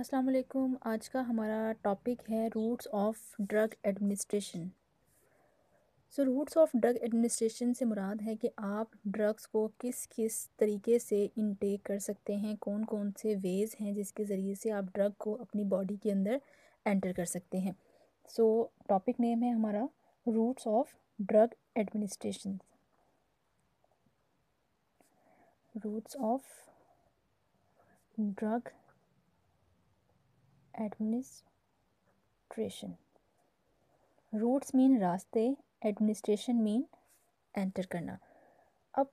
अस्सलाम वालेकुम आज का हमारा टॉपिक है routes of drug administration so routes of drug administration से मुराद है कि आप ड्रग्स को किस किस तरीके से इनटेक कर सकते हैं कौन कौन से वेज़ हैं जिसके ज़रिए से आप ड्रग को अपनी बॉडी के अंदर एंटर कर सकते हैं सो टॉपिक नेम है हमारा routes of drug administration routes of drug administration routes mean रास्ते एडमिनिस्ट्रेशन मीन एंटर करना अब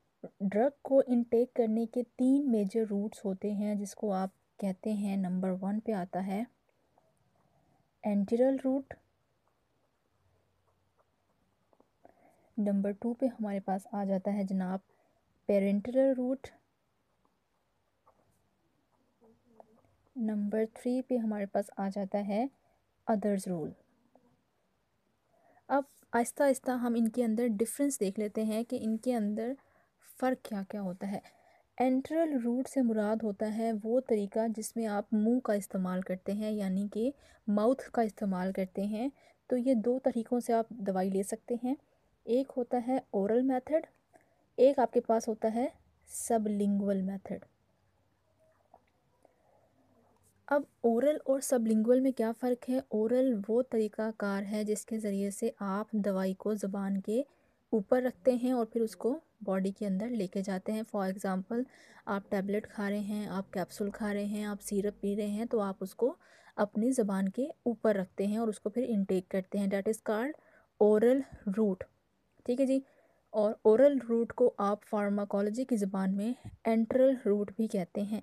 ड्रग को इनटेक करने के तीन मेजर रूट्स होते हैं जिसको आप कहते हैं नंबर वन पे आता है एंटीरल रूट नंबर टू पे हमारे पास आ जाता है जनाब पेरेंटरल रूट नंबर थ्री पे हमारे पास आ जाता है अदर्स रूल अब आहिस्ता आहिस्ता हम इनके अंदर डिफरेंस देख लेते हैं कि इनके अंदर फ़र्क क्या क्या होता है एंट्रल रूट से मुराद होता है वो तरीका जिसमें आप मुंह का इस्तेमाल करते हैं यानी कि माउथ का इस्तेमाल करते हैं तो ये दो तरीक़ों से आप दवाई ले सकते हैं एक होता है ओरल मेथड एक आपके पास होता है सब मेथड अब ओरल और सबलिंगुअल में क्या फ़र्क है ओरल वो तरीका कार है जिसके ज़रिए से आप दवाई को ज़बान के ऊपर रखते हैं और फिर उसको बॉडी के अंदर लेके जाते हैं फॉर एग्ज़ाम्पल आप टैबलेट खा रहे हैं आप कैप्सूल खा रहे हैं आप सीरप पी रहे हैं तो आप उसको अपनी ज़बान के ऊपर रखते हैं और उसको फिर इनटेक करते हैं that is called oral route ठीक है जी और ओरल रूट को आप फार्माकोलॉजी की ज़बान में एंट्रल रूट भी कहते हैं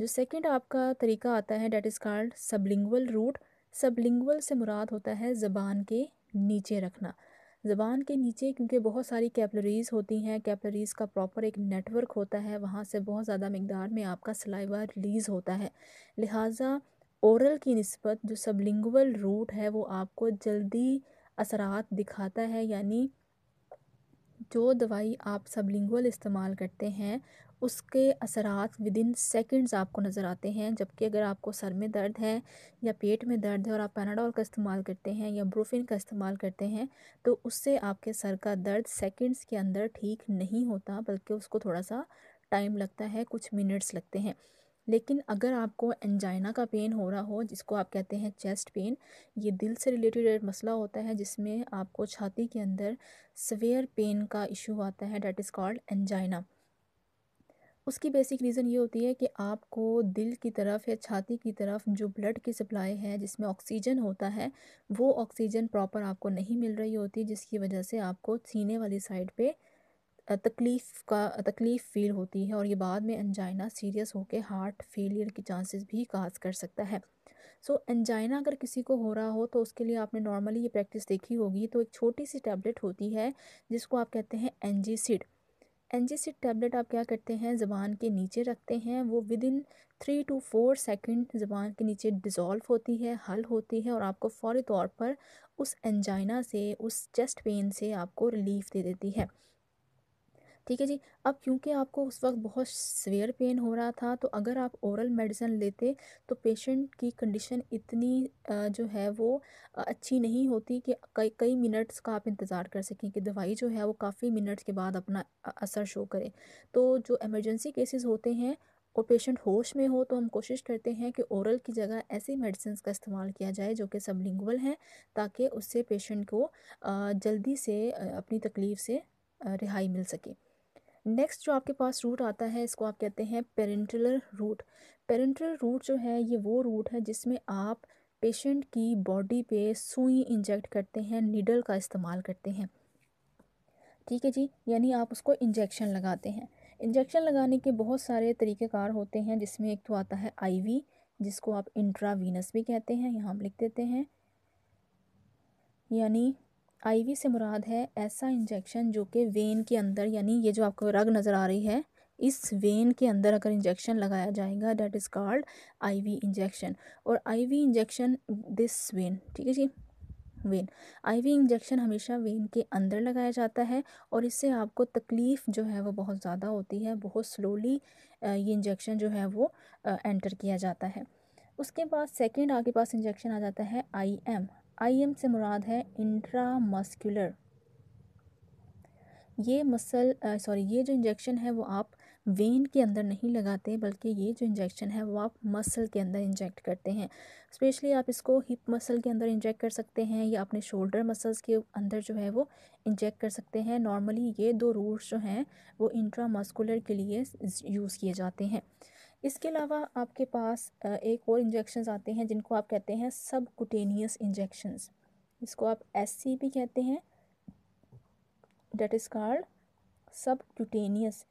जो सेकंड आपका तरीका आता है that is called sublingual route sublingual से मुराद होता है ज़बान के नीचे रखना ज़बान के नीचे क्योंकि बहुत सारी कैपलरीज़ होती हैं कैपलरीज़ का प्रॉपर एक नेटवर्क होता है वहाँ से बहुत ज़्यादा मकदार में आपका सलाइवा रिलीज़ होता है लिहाजा औरल की नस्बत जो सबलिंगुअल रूट है वो आपको जल्दी असरात दिखाता है यानी जो दवाई आप सबलिंगुअल इस्तेमाल करते हैं उसके असरात विद इन सेकेंड्स आपको नज़र आते हैं जबकि अगर आपको सर में दर्द है या पेट में दर्द है और आप पैनाडोल का इस्तेमाल करते हैं या ब्रोफिन का इस्तेमाल करते हैं तो उससे आपके सर का दर्द सेकेंड्स के अंदर ठीक नहीं होता बल्कि उसको थोड़ा सा टाइम लगता है कुछ मिनट्स लगते हैं लेकिन अगर आपको एंजाइना का पेन हो रहा हो जिसको आप कहते हैं चेस्ट पेन ये दिल से रिलेटेड मसला होता है जिसमें आपको छाती के अंदर सवेयर पेन का इशू आता है डेट इज़ कॉल्ड एंजाइना उसकी बेसिक रीज़न ये होती है कि आपको दिल की तरफ या छाती की तरफ जो ब्लड की सप्लाई है जिसमें ऑक्सीजन होता है वो ऑक्सीजन प्रॉपर आपको नहीं मिल रही होती जिसकी वजह से आपको सीने वाली साइड पे तकलीफ़ का तकलीफ़ फ़ील होती है और ये बाद में एंजाइना सीरियस होकर हार्ट फेलियर के चांसेस भी काज कर सकता है सो so, एंजाइना अगर किसी को हो रहा हो तो उसके लिए आपने नॉर्मली ये प्रैक्टिस देखी होगी तो एक छोटी सी टैबलेट होती है जिसको आप कहते हैं एनजीसिड एंजेसिड टैबलेट आप क्या करते हैं ज़बान के नीचे रखते हैं वो within three two four second ज़बान के नीचे डिज़ोल्व होती है हल होती है और आपको फौरी तौर पर उस एंजाइना से उस चेस्ट पेन से आपको रिलीफ दे देती है ठीक है जी अब क्योंकि आपको उस वक्त बहुत सवेयर पेन हो रहा था तो अगर आप ओरल मेडिसिन लेते तो पेशेंट की कंडीशन इतनी जो है वो अच्छी नहीं होती कि कई कई मिनट्स का आप इंतज़ार कर सकें कि दवाई जो है वो काफ़ी मिनट्स के बाद अपना असर शो करे तो जो एमरजेंसी केसेस होते हैं और पेशेंट होश में हो तो हम कोशिश करते हैं कि ओरल की जगह ऐसी मेडिसिन का इस्तेमाल किया जाए जो कि सबलिंगुअल हैं ताकि उससे पेशेंट को जल्दी से अपनी तकलीफ़ से रिहाई मिल सके नेक्स्ट जो आपके पास रूट आता है इसको आप कहते हैं पेरेंटल रूट पेरेंटल रूट जो है ये वो रूट है जिसमें आप पेशेंट की बॉडी पे सुई इंजेक्ट करते हैं नीडल का इस्तेमाल करते हैं ठीक है जी यानी आप उसको इंजेक्शन लगाते हैं इंजेक्शन लगाने के बहुत सारे तरीक़ेकार होते हैं जिसमें एक तो आता है आईवी जिसको आप इंट्रावीनस भी कहते हैं यहाँ हम लिख देते हैं यानी आईवी से मुराद है ऐसा इंजेक्शन जो कि वेन के अंदर यानी ये जो आपको रग नज़र आ रही है इस वेन के अंदर अगर इंजेक्शन लगाया जाएगा that is called IV injection और आईवी इंजेक्शन दिस वेन ठीक है जी वेन आईवी इंजेक्शन हमेशा वेन के अंदर लगाया जाता है और इससे आपको तकलीफ़ जो है वो बहुत ज़्यादा होती है बहुत स्लोली ये इंजेक्शन जो है वो एंटर किया जाता है उसके बाद सेकेंड आपके पास इंजेक्शन आ जाता है एम आई से मुराद है मस्कुलर ये मसल सॉरी ये जो इंजेक्शन है वो आप वेन के अंदर नहीं लगाते बल्कि ये जो इंजेक्शन है वो आप मसल के अंदर इंजेक्ट करते हैं स्पेशली आप इसको हिप मसल के अंदर इंजेक्ट कर सकते हैं या अपने शोल्डर मसल्स के अंदर जो है वो इंजेक्ट कर सकते हैं नॉर्मली ये दो रूट्स जो हैं वो इंट्रामस्कुलर के लिए यूज़ किए जाते हैं इसके अलावा आपके पास एक और इंजेक्शन आते हैं जिनको आप कहते हैं सब कुटेनियस इंजेक्शन्स इसको आप एस भी कहते हैं that is called subcutaneous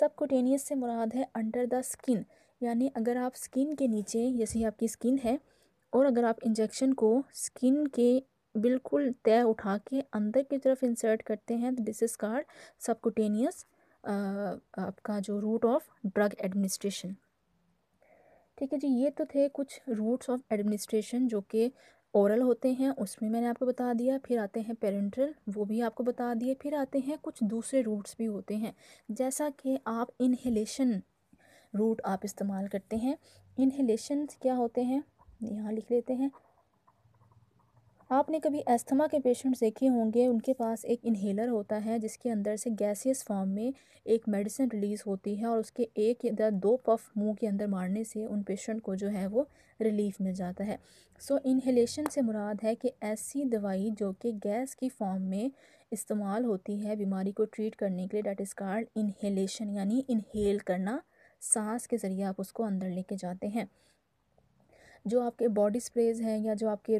subcutaneous से मुराद है अंडर द स्किन यानी अगर आप स्किन के नीचे जैसे आपकी स्किन है और अगर आप इंजेक्शन को स्किन के बिल्कुल तय उठा के अंदर की तरफ इंसर्ट करते हैं तो दिस इज़ कार्ड सबकुटेनियस आपका जो रूट ऑफ ड्रग एडमिनिस्ट्रेशन ठीक है जी ये तो थे कुछ रूट्स ऑफ एडमिनिस्ट्रेशन जो कि ओरल होते हैं उसमें मैंने आपको बता दिया फिर आते हैं पेरेंट्रल वो भी आपको बता दिए फिर आते हैं कुछ दूसरे रूट्स भी होते हैं जैसा कि आप इनहेलेशन रूट आप इस्तेमाल करते हैं इनहेलेशन क्या होते हैं यहाँ लिख लेते हैं आपने कभी एस्थमा के पेशेंट्स देखे होंगे उनके पास एक इन्हेलर होता है जिसके अंदर से गैसियस फॉर्म में एक मेडिसिन रिलीज़ होती है और उसके एक या दो पफ मुंह के अंदर मारने से उन पेशेंट को जो है वो रिलीफ मिल जाता है सो so, इन्हेलेशन से मुराद है कि ऐसी दवाई जो कि गैस की फॉर्म में इस्तेमाल होती है बीमारी को ट्रीट करने के लिए डैट इज़ कार्ड इन्हेलेशन यानी इन्हेल करना सांस के ज़रिए आप उसको अंदर लेके जाते हैं जो आपके बॉडी स्प्रेज हैं या जो आपके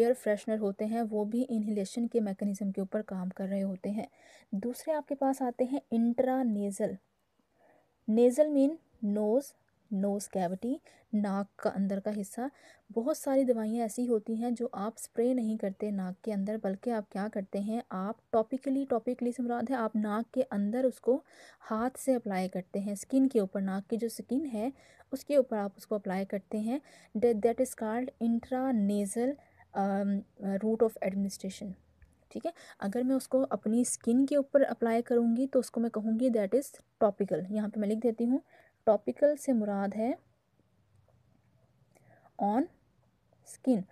एयर फ्रेशनर होते हैं वो भी इन्हीलेशन के मैकेनिज़्म के ऊपर काम कर रहे होते हैं दूसरे आपके पास आते हैं intranasal nasal mean nose nose cavity नाक का अंदर का हिस्सा बहुत सारी दवाइयाँ ऐसी होती हैं जो आप स्प्रे नहीं करते नाक के अंदर बल्कि आप क्या करते हैं आप टॉपिकली टॉपिकली से है आप नाक के अंदर उसको हाथ से अप्लाई करते हैं स्किन के ऊपर नाक की जो स्किन है उसके ऊपर आप उसको अप्लाई करते हैं that is called intranasal route of administration ठीक है अगर मैं उसको अपनी स्किन के ऊपर अप्लाई करूँगी तो उसको मैं कहूँगी दैट इज़ टॉपिकल यहाँ पे मैं लिख देती हूँ टॉपिकल से मुराद है ऑन स्किन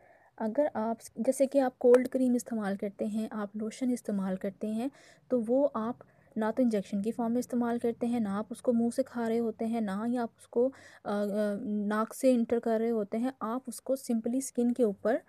अगर आप जैसे कि आप कोल्ड क्रीम इस्तेमाल करते हैं आप लोशन इस्तेमाल करते हैं तो वो आप ना तो इंजेक्शन की फॉर्म में इस्तेमाल करते हैं ना आप उसको मुंह से खा रहे होते हैं ना ही आप उसको नाक से इंटर कर रहे होते हैं आप उसको सिंपली स्किन के ऊपर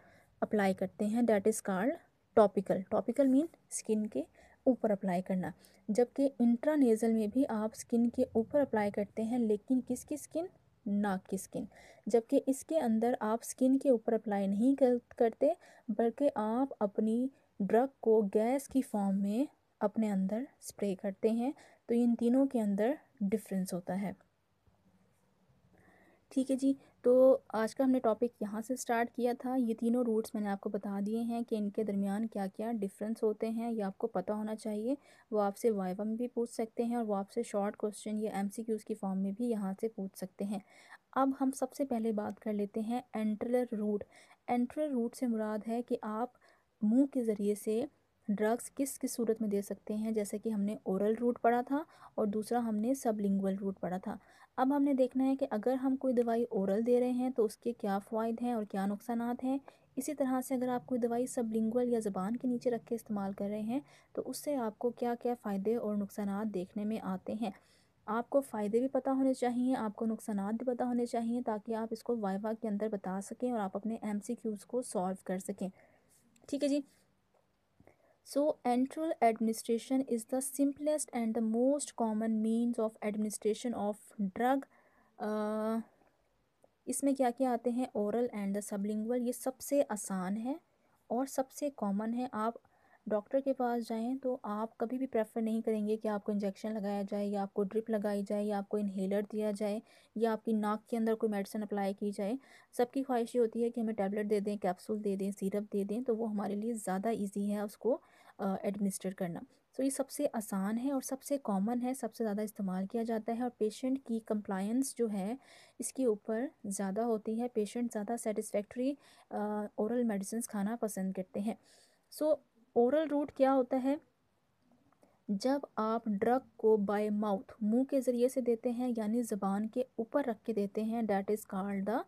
अप्लाई करते हैं that is called topical topical mean skin के ऊपर अप्लाई करना जबकि इंट्रानेज़ल में भी आप स्किन के ऊपर अप्लाई करते हैं लेकिन किसकी स्किन नाक की स्किन जबकि इसके अंदर आप स्किन के ऊपर अप्लाई नहीं करते बल्कि आप अपनी ड्रग को गैस की फॉर्म में अपने अंदर स्प्रे करते हैं तो इन तीनों के अंदर डिफरेंस होता है ठीक है जी तो आज का हमने टॉपिक यहाँ से स्टार्ट किया था ये तीनों रूट्स मैंने आपको बता दिए हैं कि इनके दरमियान क्या क्या डिफरेंस होते हैं ये आपको पता होना चाहिए वो आपसे वाइवा में भी पूछ सकते हैं और वो आपसे शॉर्ट क्वेश्चन या एम की फॉर्म में भी यहाँ से पूछ सकते हैं अब हम सबसे पहले बात कर लेते हैं एंट्रलर रूट एंट्रलर रूट से मुराद है कि आप मुँह के ज़रिए से ड्रग्स किस किस सूरत में दे सकते हैं जैसे कि हमने ओरल रूट पढ़ा था और दूसरा हमने सब लिंगुअल रूट पढ़ा था अब हमने देखना है कि अगर हम कोई दवाई ओरल दे रहे हैं तो उसके क्या फ़ायदे हैं और क्या नुकसान हैं इसी तरह से अगर आप कोई दवाई सब लिंगल या ज़बान के नीचे रख के इस्तेमाल कर रहे हैं तो उससे आपको क्या क्या फ़ायदे और नुकसान देखने में आते हैं आपको फ़ायदे भी पता होने चाहिए आपको नुकसान भी पता होने चाहिए ताकि आप इसको वाइवा के अंदर बता सकें और आप अपने एम को सॉल्व कर सकें ठीक है जी So, enteral administration is the simplest and the most common means of administration of drug. Uh, इसमें क्या क्या आते हैं ओरल एंड द सबलिंगुअल ये सबसे आसान है और सबसे कॉमन है आप डॉक्टर के पास जाएं तो आप कभी भी प्रेफर नहीं करेंगे कि आपको इंजेक्शन लगाया जाए या आपको ड्रिप लगाई जाए या आपको इन्हेलर दिया जाए या आपकी नाक के अंदर कोई मेडिसिन अप्लाई की जाए सबकी ख्वाहिश ये होती है कि हमें टैबलेट दे दें कैप्सूल दे दें सिरप दे दें तो वो हमारे लिए ज़्यादा ईजी है उसको एडमिनिस्ट्रेट करना सो so, ये सबसे आसान है और सबसे कॉमन है सबसे ज़्यादा इस्तेमाल किया जाता है और पेशेंट की कंप्लायंस जो है इसके ऊपर ज़्यादा होती है पेशेंट ज़्यादा सेटिस्फैक्ट्री औरल मेडिसिन खाना पसंद करते हैं सो औरल रूट क्या होता है जब आप ड्रग को बाय माउथ मुंह के ज़रिए से देते हैं यानी ज़बान के ऊपर रख के देते हैं that is called the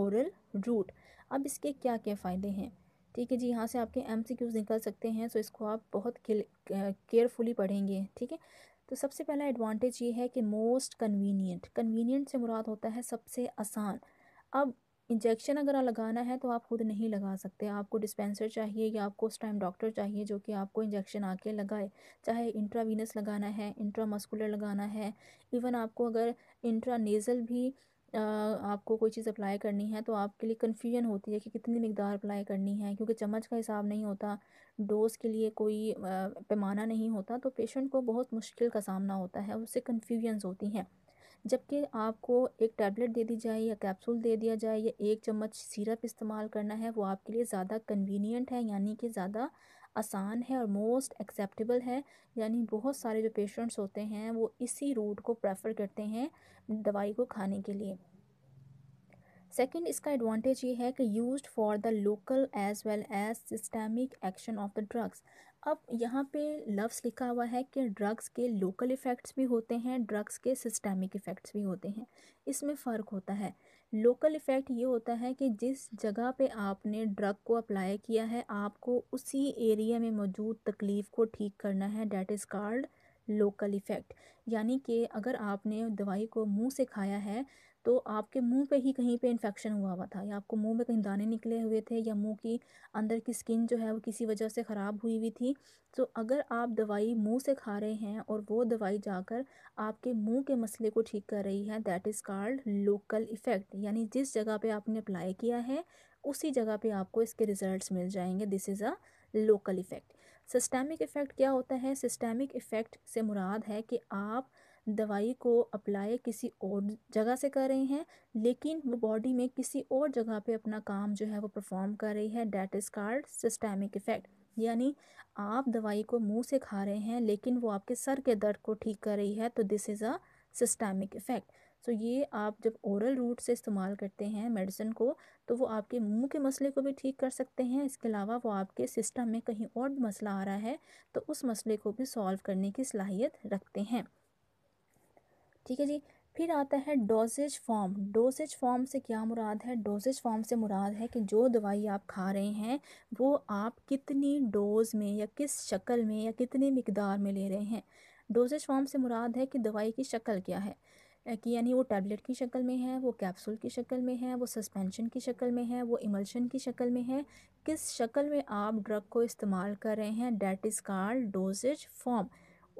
oral route अब इसके क्या क्या फ़ायदे हैं ठीक है जी यहाँ से आपके एम निकल सकते हैं सो इसको आप बहुत केयरफुली पढ़ेंगे ठीक है तो सबसे पहला एडवांटेज ये है कि मोस्ट कन्वीनियंट कन्वीनियंट से मुराद होता है सबसे आसान अब इंजेक्शन अगर लगाना है तो आप खुद नहीं लगा सकते आपको डिस्पेंसर चाहिए या आपको उस टाइम डॉक्टर चाहिए जो कि आपको इंजेक्शन आके लगाए चाहे इंट्रावीनस लगाना है इंट्रामस्कुलर लगाना है इवन आपको अगर इंट्रानेज़ल भी आपको कोई चीज़ अप्लाई करनी है तो आपके लिए कन्फ्यूजन होती है कि कितनी मकदार अप्लाई करनी है क्योंकि चम्मच का हिसाब नहीं होता डोज़ के लिए कोई पैमाना नहीं होता तो पेशेंट को बहुत मुश्किल का सामना होता है उससे कन्फ्यूजन्स होती हैं जबकि आपको एक टैबलेट दे दी जाए या कैप्सूल दे दिया जाए या एक चम्मच सिरप इस्तेमाल करना है वो आपके लिए ज़्यादा कन्वीनियंट है यानी कि ज़्यादा आसान है और मोस्ट एक्सेप्टेबल है यानी बहुत सारे जो पेशेंट्स होते हैं वो इसी रूट को प्रेफर करते हैं दवाई को खाने के लिए सेकंड इसका एडवांटेज ये है कि used for the local as well as systemic action of the drugs अब यहाँ पे लफ्स लिखा हुआ है कि ड्रग्स के लोकल इफ़ेक्ट्स भी होते हैं ड्रग्स के सिस्टमिक इफ़ेक्ट्स भी होते हैं इसमें फ़र्क होता है लोकल इफ़ेक्ट ये होता है कि जिस जगह पे आपने ड्रग को अप्लाई किया है आपको उसी एरिया में मौजूद तकलीफ़ को ठीक करना है that is called local effect यानी कि अगर आपने दवाई को मुंह से खाया है तो आपके मुंह पे ही कहीं पे इन्फेक्शन हुआ हुआ था या आपको मुंह में कहीं दाने निकले हुए थे या मुंह की अंदर की स्किन जो है वो किसी वजह से ख़राब हुई हुई थी तो अगर आप दवाई मुंह से खा रहे हैं और वो दवाई जाकर आपके मुंह के मसले को ठीक कर रही है that is called local effect यानी जिस जगह पर आपने अप्लाई किया है उसी जगह पर आपको इसके रिज़ल्ट मिल जाएंगे this is a local effect systemic effect क्या होता है सिस्टेमिक इफ़ेक्ट से मुराद है कि आप दवाई को अप्लाई किसी और जगह से कर रही हैं लेकिन वो बॉडी में किसी और जगह पे अपना काम जो है वो परफॉर्म कर रही है that is called systemic effect यानी आप दवाई को मुंह से खा रहे हैं लेकिन वो आपके सर के दर्द को ठीक कर रही है तो this is a systemic effect so ये आप जब ओरल रूट से इस्तेमाल करते हैं मेडिसिन को तो वो आपके मुंह के मसले को भी ठीक कर सकते हैं इसके अलावा वो आपके सिस्टम में कहीं और मसला आ रहा है तो उस मसले को भी सॉल्व करने की सलाहियत रखते हैं ठीक है जी फिर आता है डोजेज फॉर्म डोजेज फॉर्म से क्या मुराद है डोजेज फॉर्म से मुराद है कि जो दवाई आप खा रहे हैं वो आप कितनी डोज में या किस शक्ल में या कितनी मकदार में ले रहे हैं डोजेज फॉर्म से मुराद है कि दवाई की शक्ल क्या है कि यानी वो टैबलेट की शक्ल में है वो कैप्सूल की शक्ल में है वो सस्पेंशन की शक्ल में है वो इमल्शन की शक्ल में है किस शक्ल में आप ड्रग को इस्तेमाल कर रहे हैं that is called dosage form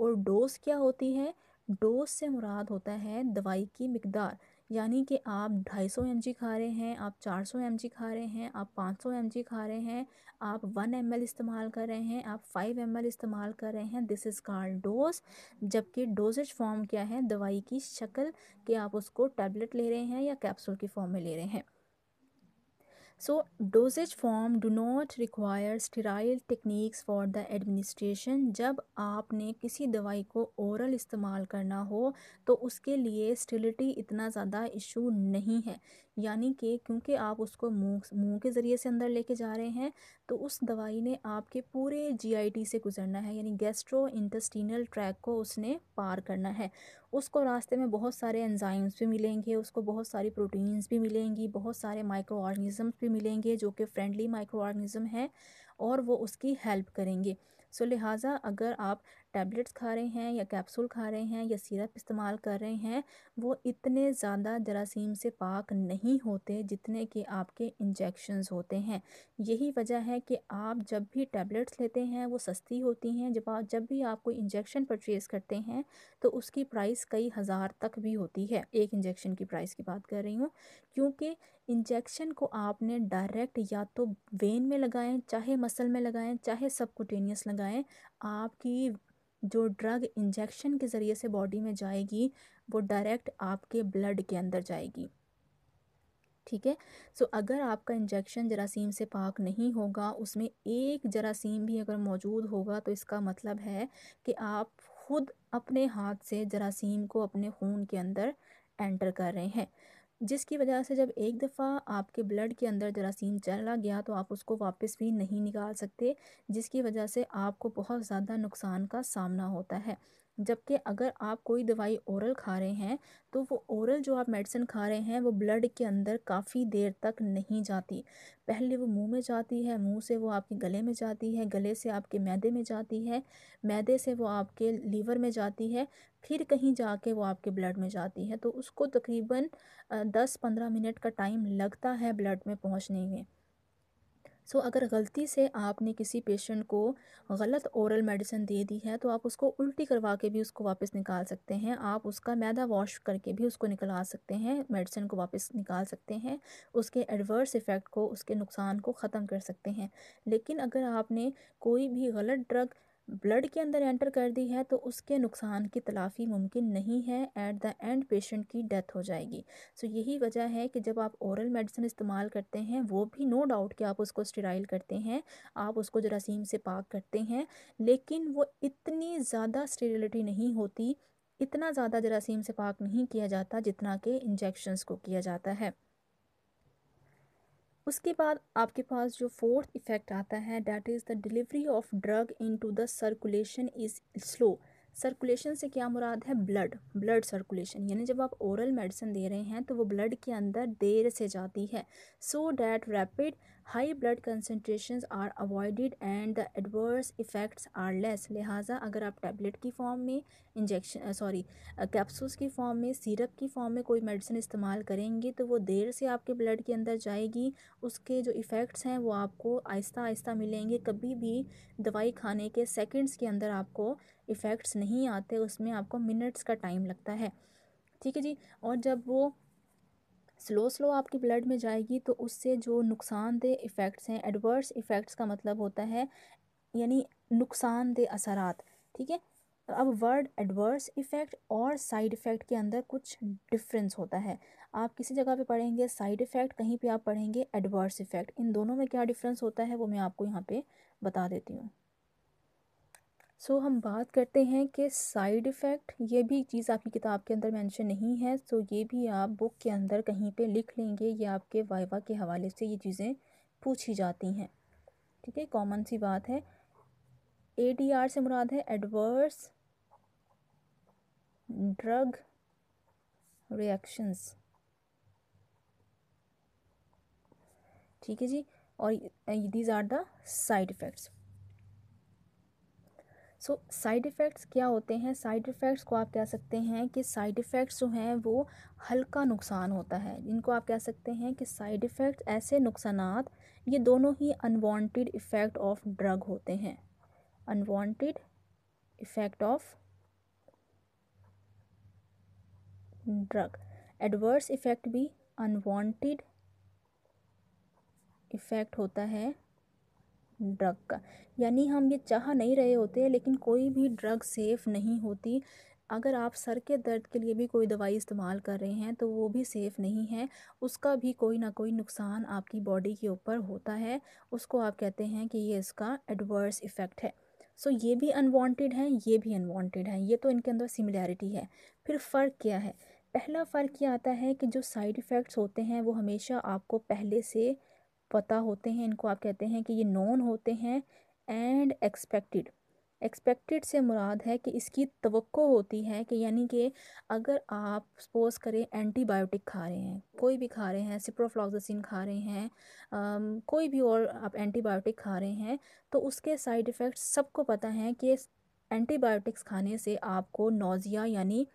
और डोज क्या होती है डोज से मुराद होता है दवाई की मकदार यानी कि आप 250 सौ खा रहे हैं आप 400 सौ खा रहे हैं आप 500 सौ खा रहे हैं आप 1 एम इस्तेमाल कर रहे हैं आप 5 एम इस्तेमाल कर रहे हैं दिस इज़ कॉल्ड डोज जबकि डोजेज फॉर्म क्या है दवाई की शक्ल कि आप उसको टैबलेट ले रहे हैं या कैप्सूल की फॉर्म में ले रहे हैं So dosage form do not require sterile techniques for the administration. जब आपने किसी दवाई को oral इस्तेमाल करना हो तो उसके लिए स्टिलिटी इतना ज़्यादा इशू नहीं है यानी कि क्योंकि आप उसको मुंह मुंह के ज़रिए से अंदर लेके जा रहे हैं तो उस दवाई ने आपके पूरे जीआईटी से गुजरना है यानी गैस्ट्रो इंटस्टिनल ट्रैक को उसने पार करना है उसको रास्ते में बहुत सारे एंजाइम्स भी मिलेंगे उसको बहुत सारी प्रोटीन्स भी मिलेंगी बहुत सारे माइक्रो ऑर्गनिज़म्स भी मिलेंगे जो कि फ्रेंडली माइक्रो ऑर्गेनिज़म हैं और वो उसकी हेल्प करेंगे सो so, लिहाजा अगर आप टैबलेट्स खा रहे हैं या कैप्सूल खा रहे हैं या सिरप इस्तेमाल कर रहे हैं वो इतने ज़्यादा जरासीम से पाक नहीं होते जितने कि आपके इंजेक्शन्स होते हैं यही वजह है कि आप जब भी टैबलेट्स लेते हैं वो सस्ती होती हैं जब आप जब भी आप कोई इंजेक्शन परचेज़ करते हैं तो उसकी प्राइस कई हज़ार तक भी होती है एक इंजेक्शन की प्राइस की बात कर रही हूँ क्योंकि इंजेक्शन को आपने डायरेक्ट या तो वेन में लगाएं चाहे मसल में लगाएं चाहे सबकुटेनियस लगाएं आपकी जो ड्रग इंजेक्शन के ज़रिए से बॉडी में जाएगी वो डायरेक्ट आपके ब्लड के अंदर जाएगी ठीक है सो अगर आपका इंजेक्शन जरासीम से पाक नहीं होगा उसमें एक जरासीम भी अगर मौजूद होगा तो इसका मतलब है कि आप खुद अपने हाथ से जरासीम को अपने खून के अंदर एंटर कर रहे हैं जिसकी वजह से जब एक दफ़ा आपके ब्लड के अंदर जरासीम चला गया तो आप उसको वापस भी नहीं निकाल सकते जिसकी वजह से आपको बहुत ज़्यादा नुकसान का सामना होता है जबकि अगर आप कोई दवाई ओरल खा रहे हैं तो वो ओरल जो आप मेडिसिन खा रहे हैं वो ब्लड के अंदर काफ़ी देर तक नहीं जाती पहले वो मुंह में जाती है मुंह से वो आपके गले में जाती है गले से आपके मैदे में जाती है मैदे से वो आपके लीवर में जाती है फिर कहीं जाके वो आपके ब्लड में जाती है तो उसको तकरीबन दस पंद्रह मिनट का टाइम लगता है ब्लड में पहुँचने में सो अगर गलती से आपने किसी पेशेंट को गलत ओरल मेडिसिन दे दी है तो आप उसको उल्टी करवा के भी उसको वापस निकाल सकते हैं आप उसका मैदा वॉश करके भी उसको निकला सकते हैं मेडिसिन को वापस निकाल सकते हैं उसके एडवर्स इफ़ेक्ट को उसके नुकसान को ख़त्म कर सकते हैं लेकिन अगर आपने कोई भी गलत ड्रग ब्लड के अंदर एंटर कर दी है तो उसके नुकसान की तलाफी मुमकिन नहीं है एट द एंड पेशेंट की डेथ हो जाएगी सो so, यही वजह है कि जब आप औरल मेडिसिन इस्तेमाल करते हैं वो भी नो डाउट कि आप उसको स्टेराइल करते हैं आप उसको जरासीम से पाक करते हैं लेकिन वो इतनी ज़्यादा स्टेरिलिटी नहीं होती इतना ज़्यादा जरासीम से पाक नहीं किया जाता जितना कि इंजेक्शन्स को किया जाता है उसके बाद आपके पास जो फोर्थ इफ़ेक्ट आता है that is the delivery of drug into the circulation is slow circulation से क्या मुराद है ब्लड ब्लड सर्कुलेशन यानी जब आप ओरल मेडिसिन दे रहे हैं तो वो ब्लड के अंदर देर से जाती है so that rapid high blood concentration are avoided and the adverse effects are less लिहाजा अगर आप टैबलेट की फॉर्म में इंजेक्शन सॉरी कैप्सूल्स की फॉर्म में सिरप की फॉर्म में कोई मेडिसिन इस्तेमाल करेंगे तो वो देर से आपके ब्लड के अंदर जाएगी उसके जो इफ़ेक्ट्स हैं वो आपको आहिस्ता आहिस्ता मिलेंगे कभी भी दवाई खाने के सेकेंड्स के अंदर आपको इफ़ेक्ट्स नहीं आते उसमें आपको मिनट्स का टाइम लगता है ठीक है जी और जब वो स्लो स्लो आपकी ब्लड में जाएगी तो उससे जो नुकसानदेह इफ़ेक्ट्स हैं एडवर्स इफ़ेक्ट्स का मतलब होता है यानी नुकसानदेह असरात ठीक है अब वर्ड एडवर्स इफ़ेक्ट और साइड इफ़ेक्ट के अंदर कुछ डिफरेंस होता है आप किसी जगह पे पढ़ेंगे साइड इफ़ेक्ट कहीं पे आप पढ़ेंगे एडवर्स इफ़ेक्ट इन दोनों में क्या डिफरेंस होता है वो मैं आपको यहाँ पे बता देती हूँ सो so, हम बात करते हैं कि साइड इफ़ेक्ट ये भी चीज़ आपकी किताब के अंदर मेंशन नहीं है सो so, ये भी आप बुक के अंदर कहीं पे लिख लेंगे या आपके वाइवा के हवाले से ये चीज़ें पूछी जाती हैं ठीक है कॉमन सी बात है ए डी आर से मुराद है एडवर्स ड्रग रिएक्शंस ठीक है जी और these are the side effects so side effects क्या होते हैं साइड इफ़ेक्ट्स को आप कह सकते हैं कि साइड इफ़ेक्ट्स जो हैं वो हल्का नुकसान होता है जिनको आप कह सकते हैं कि साइड इफ़ेक्ट्स ऐसे नुकसान ये दोनों ही अनवांटेड इफ़ेक्ट ऑफ ड्रग होते हैं unwanted effect of drug adverse effect भी अनवांटेड इफ़ेक्ट होता है ड्रग का यानी हम ये चाह नहीं रहे होते लेकिन कोई भी ड्रग सेफ़ नहीं होती अगर आप सर के दर्द के लिए भी कोई दवाई इस्तेमाल कर रहे हैं तो वो भी सेफ़ नहीं है उसका भी कोई ना कोई नुकसान आपकी बॉडी के ऊपर होता है उसको आप कहते हैं कि ये इसका एडवर्स इफ़ेक्ट है सो so, ये भी अनवांटेड है ये भी अनवांटेड है ये तो इनके अंदर सिमिलैरिटी है फिर फ़र्क क्या है पहला फ़र्क ये आता है कि जो साइड इफ़ेक्ट्स होते हैं वो हमेशा आपको पहले से पता होते हैं इनको आप कहते हैं कि ये नॉन होते हैं एंड एक्सपेक्टेड एक्सपेक्टेड से मुराद है कि इसकी तवक्को होती है कि यानी कि अगर आप सपोज़ करें एंटीबायोटिक खा रहे हैं कोई भी खा रहे हैं सिप्रोफ्लॉक्सिन खा रहे हैं आम, कोई भी और आप एंटीबायोटिक खा रहे हैं तो उसके साइड इफ़ेक्ट सबको पता है कि एंटीबायोटिक्स खाने से आपको नोज़िया यानी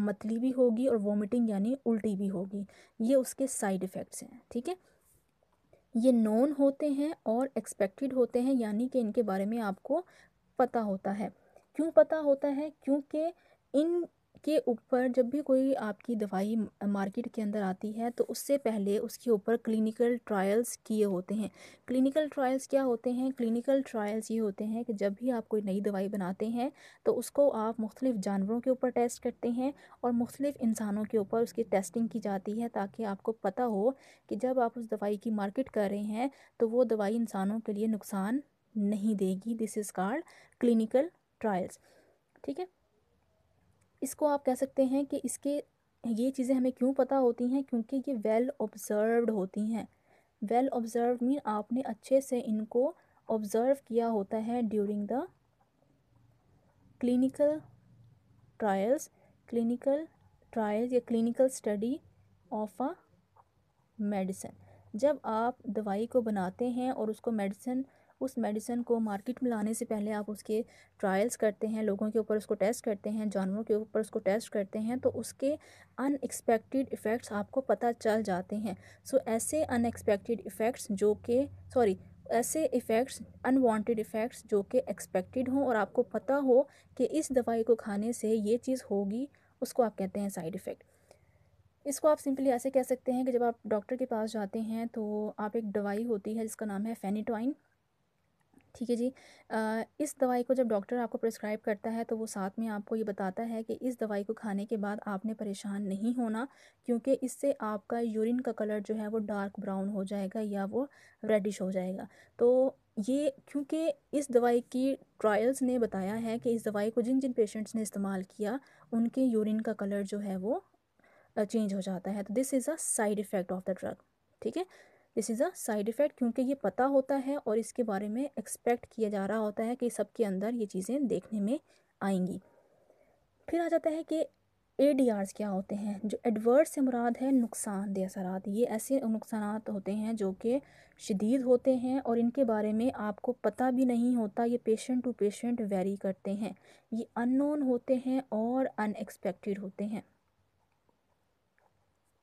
मतली भी होगी और वोमिटिंग यानी उल्टी भी होगी ये उसके साइड इफ़ेक्ट्स हैं ठीक है ये नोन होते हैं और एक्सपेक्टेड होते हैं यानी कि इनके बारे में आपको पता होता है क्यों पता होता है क्योंकि इन के ऊपर जब भी कोई आपकी दवाई मार्केट के अंदर आती है तो उससे पहले उसके ऊपर क्लिनिकल ट्रायल्स किए होते हैं क्लिनिकल ट्रायल्स क्या होते हैं क्लिनिकल ट्रायल्स ये होते हैं कि जब भी आप कोई नई दवाई बनाते हैं तो उसको आप मुख्तलिफ़ जानवरों के ऊपर टेस्ट करते हैं और मुख्तलिफ़ इंसानों के ऊपर उसकी टेस्टिंग की जाती है ताकि आपको पता हो कि जब आप उस दवाई की मार्केट कर रहे हैं तो वो दवाई इंसानों के लिए नुकसान नहीं देगी this is called clinical trials ठीक है इसको आप कह सकते हैं कि इसके ये चीज़ें हमें क्यों पता होती हैं क्योंकि ये वेल ऑब्ज़र्व्ड होती हैं वेल ऑब्ज़र्व मीन आपने अच्छे से इनको ऑब्ज़र्व किया होता है during the clinical trials clinical trials या clinical study of a medicine जब आप दवाई को बनाते हैं और उसको मेडिसिन उस मेडिसिन को मार्केट में लाने से पहले आप उसके ट्रायल्स करते हैं लोगों के ऊपर उसको टेस्ट करते हैं जानवरों के ऊपर उसको टेस्ट करते हैं तो उसके अनएक्सपेक्टेड इफ़ेक्ट्स आपको पता चल जाते हैं सो ऐसे अनएक्सपेक्टेड इफ़ेक्ट्स जो कि सॉरी ऐसे इफ़ेक्ट्स अनवांटेड इफ़ेक्ट्स जो कि एक्सपेक्टेड हों और आपको पता हो कि इस दवाई को खाने से ये चीज़ होगी उसको आप कहते हैं साइड इफ़ेक्ट इसको आप सिंपली ऐसे कह सकते हैं कि जब आप डॉक्टर के पास जाते हैं तो आप एक दवाई होती है जिसका नाम है फेनिटोइन ठीक है जी आ, इस दवाई को जब डॉक्टर आपको प्रिस्क्राइब करता है तो वो साथ में आपको ये बताता है कि इस दवाई को खाने के बाद आपने परेशान नहीं होना क्योंकि इससे आपका यूरिन का कलर जो है वो डार्क ब्राउन हो जाएगा या वो रेडिश हो जाएगा तो ये क्योंकि इस दवाई की ट्रायल्स ने बताया है कि इस दवाई को जिन जिन पेशेंट्स ने इस्तेमाल किया उनके यूरिन का कलर जो है वो चेंज हो जाता है तो this is a side effect of the drug ठीक है this is a side effect क्योंकि ये पता होता है और इसके बारे में एक्सपेक्ट किया जा रहा होता है कि सबके अंदर ये चीज़ें देखने में आएंगी फिर आ जाता है कि ए डी आर्स क्या होते हैं जो एडवर्स से मुराद है दे असर ये ऐसे नुकसान होते हैं जो कि शदीद होते हैं और इनके बारे में आपको पता भी नहीं होता ये पेशेंट टू पेशेंट वेरी करते हैं ये अननोन होते हैं और अनएक्सपेक्टेड होते हैं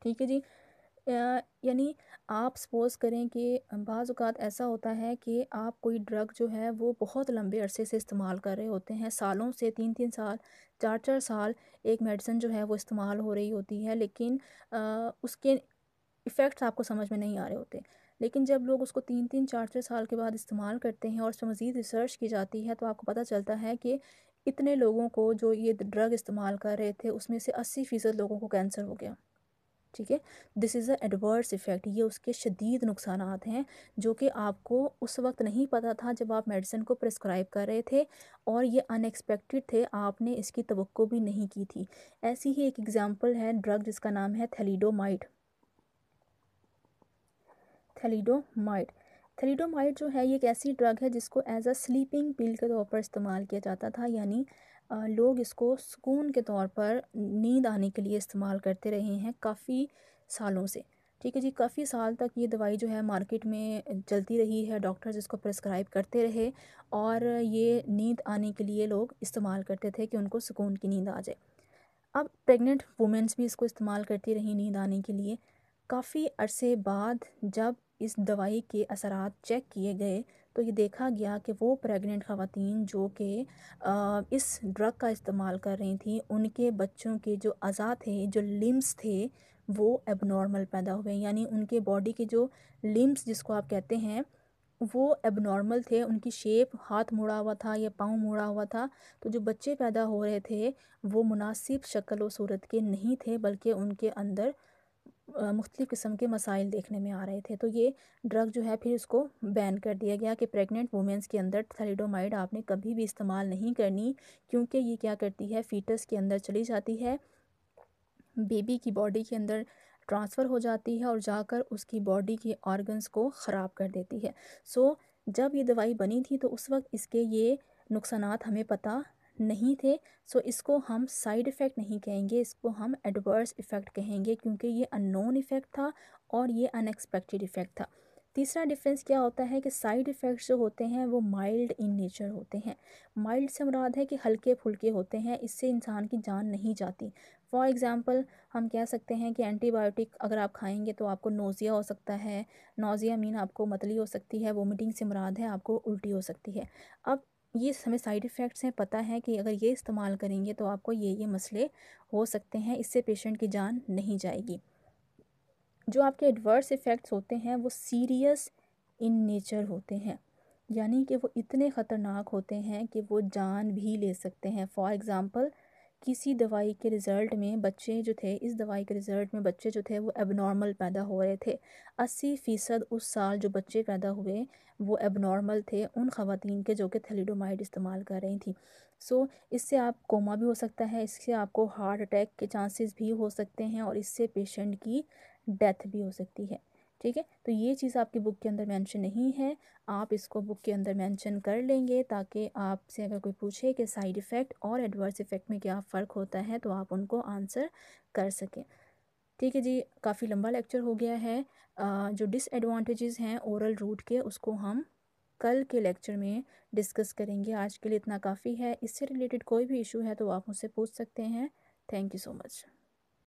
ठीक है जी यानी आप सपोज़ करें कि बाज़ात ऐसा होता है कि आप कोई ड्रग जो है वो बहुत लंबे अरसे से इस्तेमाल कर रहे होते हैं सालों से तीन तीन साल चार चार साल एक मेडिसिन जो है वो इस्तेमाल हो रही होती है लेकिन उसके इफ़ेक्ट्स आपको समझ में नहीं आ रहे होते लेकिन जब लोग उसको तीन तीन चार चार साल के बाद इस्तेमाल करते हैं और उस पर मज़ीद रिसर्च की जाती है तो आपको पता चलता है कि इतने लोगों को जो ये ड्रग इस्तेमाल कर रहे थे उसमें से अस्सी फ़ीसद लोगों को कैंसर हो गया ठीक है this is a adverse effect ये उसके शदीद नुकसान हैं जो कि आपको उस वक्त नहीं पता था जब आप मेडिसिन को प्रिस्क्राइब कर रहे थे और ये अनएक्सपेक्टेड थे आपने इसकी तो भी नहीं की थी ऐसी ही एक एग्ज़ाम्पल है ड्रग जिसका नाम है थैलीडोमाइड थैलीडोमाइड थलीडोमाइड जो है ये एक ऐसी ड्रग है जिसको एज अ स्लीपिंग पिल के तौर पर इस्तेमाल किया जाता था यानी लोग इसको सुकून के तौर पर नींद आने के लिए इस्तेमाल करते रहे हैं काफ़ी सालों से ठीक है जी काफ़ी साल तक ये दवाई जो है मार्केट में चलती रही है डॉक्टर्स इसको प्रिस्क्राइब करते रहे और ये नींद आने के लिए लोग इस्तेमाल करते थे कि उनको सुकून की नींद आ जाए अब प्रेग्नेंट वुमेंस भी इसको इस्तेमाल करती रहीं नींद आने के लिए काफ़ी अरसे बाद जब इस दवाई के असरात चेक किए गए तो ये देखा गया कि वो प्रेग्नेंट ख़वान जो कि इस ड्रग का इस्तेमाल कर रही थी उनके बच्चों के जो अज़ा थे जो लिम्स थे वो एबनॉर्मल पैदा हुए यानी उनके बॉडी के जो लिम्स जिसको आप कहते हैं वो एबनॉर्मल थे उनकी शेप हाथ मुड़ा हुआ था या पाँव मुड़ा हुआ था तो जो बच्चे पैदा हो रहे थे वो मुनासिब शक्ल व सूरत के नहीं थे बल्कि उनके अंदर मुख्तलिफ़ किस्म के मसाइल देखने में आ रहे थे तो ये ड्रग जो है फिर उसको बैन कर दिया गया कि प्रेगनेंट वुमेंस के अंदर थलीडोमाइड आपने कभी भी इस्तेमाल नहीं करनी क्योंकि ये क्या करती है फीटस के अंदर चली जाती है बेबी की बॉडी के अंदर ट्रांसफ़र हो जाती है और जाकर उसकी बॉडी के ऑर्गन्स को ख़राब कर देती है सो जब ये दवाई बनी थी तो उस वक्त इसके ये नुकसान हमें पता नहीं थे सो इसको हम साइड इफ़ेक्ट नहीं कहेंगे इसको हम एडवर्स इफ़ेक्ट कहेंगे क्योंकि ये अननोन इफ़ेक्ट था और ये अनएक्सपेक्टेड इफ़ेक्ट था तीसरा डिफरेंस क्या होता है कि साइड इफ़ेक्ट्स जो होते हैं वो माइल्ड इन नेचर होते हैं माइल्ड से मुराद है कि हल्के फुल्के होते हैं इससे इंसान की जान नहीं जाती फॉर एग्ज़ाम्पल हम कह सकते हैं कि एंटीबायोटिक अगर आप खाएंगे तो आपको नोज़िया हो सकता है नोज़िया मीन आपको मतली हो सकती है वोमिटिंग से मुराद है आपको उल्टी हो सकती है अब ये हमें साइड इफ़ेक्ट्स हैं पता है कि अगर ये इस्तेमाल करेंगे तो आपको ये ये मसले हो सकते हैं इससे पेशेंट की जान नहीं जाएगी जो आपके एडवर्स इफ़ेक्ट्स होते हैं वो सीरियस इन नेचर होते हैं यानी कि वो इतने ख़तरनाक होते हैं कि वो जान भी ले सकते हैं फॉर एग्ज़ाम्पल किसी दवाई के रिज़ल्ट में बच्चे जो थे इस दवाई के रिज़ल्ट में बच्चे जो थे वो एबनॉर्मल पैदा हो रहे थे अस्सी फ़ीसद उस साल जो बच्चे पैदा हुए वो एबनॉर्मल थे उन खातन के जो कि थैलीडोमाइड इस्तेमाल कर रही थी सो so, इससे आप कोमा भी हो सकता है इससे आपको हार्ट अटैक के चांसेस भी हो सकते हैं और इससे पेशेंट की डेथ भी हो सकती है ठीक है तो ये चीज़ आपकी बुक के अंदर मेंशन नहीं है आप इसको बुक के अंदर मेंशन कर लेंगे ताकि आपसे अगर कोई पूछे कि साइड इफ़ेक्ट और एडवर्स इफ़ेक्ट में क्या फ़र्क होता है तो आप उनको आंसर कर सकें ठीक है जी काफ़ी लंबा लेक्चर हो गया है आ, जो डिसएडवांटेजेस हैं ओरल रूट के उसको हम कल के लेक्चर में डिस्कस करेंगे आज के लिए इतना काफ़ी है इससे रिलेटेड कोई भी इशू है तो आप मुझसे पूछ सकते हैं थैंक यू सो मच